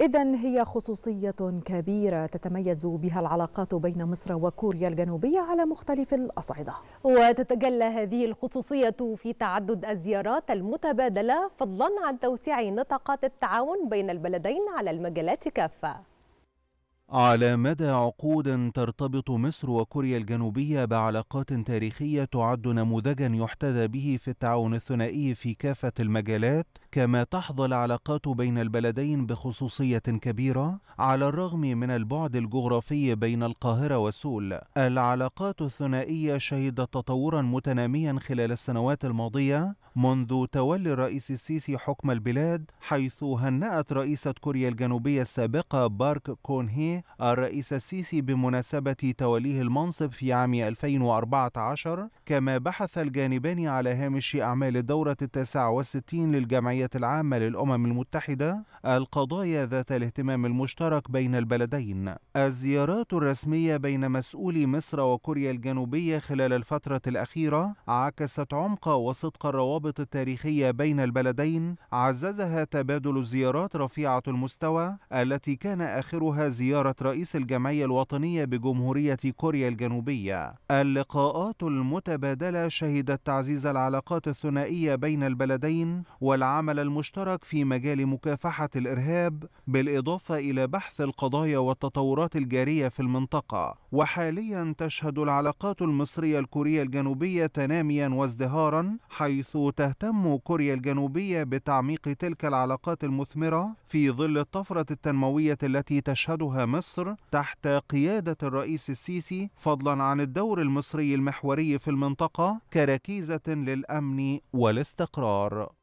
إذا هي خصوصية كبيرة تتميز بها العلاقات بين مصر وكوريا الجنوبية على مختلف الأصعدة. وتتجلى هذه الخصوصية في تعدد الزيارات المتبادلة فضلا عن توسيع نطاقات التعاون بين البلدين على المجالات كافة. على مدى عقود ترتبط مصر وكوريا الجنوبية بعلاقات تاريخية تعد نموذجا يحتذى به في التعاون الثنائي في كافة المجالات، كما تحظى العلاقات بين البلدين بخصوصية كبيرة على الرغم من البعد الجغرافي بين القاهرة وسول. العلاقات الثنائية شهدت تطورا متناميا خلال السنوات الماضية منذ تولي الرئيس السيسي حكم البلاد، حيث هنأت رئيسة كوريا الجنوبية السابقة بارك كون هي الرئيس السيسي بمناسبة توليه المنصب في عام 2014 كما بحث الجانبان على هامش أعمال الدورة التاسعة والستين للجمعية العامة للأمم المتحدة القضايا ذات الاهتمام المشترك بين البلدين الزيارات الرسمية بين مسؤولي مصر وكوريا الجنوبية خلال الفترة الأخيرة عكست عمق وصدق الروابط التاريخية بين البلدين عززها تبادل الزيارات رفيعة المستوى التي كان آخرها زيارة زياره رئيس الجمعية الوطنية بجمهورية كوريا الجنوبية. اللقاءات المتبادلة شهدت تعزيز العلاقات الثنائية بين البلدين والعمل المشترك في مجال مكافحة الإرهاب بالإضافة إلى بحث القضايا والتطورات الجارية في المنطقة. وحاليا تشهد العلاقات المصرية الكورية الجنوبية تناميا وازدهارا حيث تهتم كوريا الجنوبية بتعميق تلك العلاقات المثمرة في ظل الطفرة التنموية التي تشهدها مصر مصر تحت قيادة الرئيس السيسي فضلا عن الدور المصري المحوري في المنطقة كركيزة للأمن والاستقرار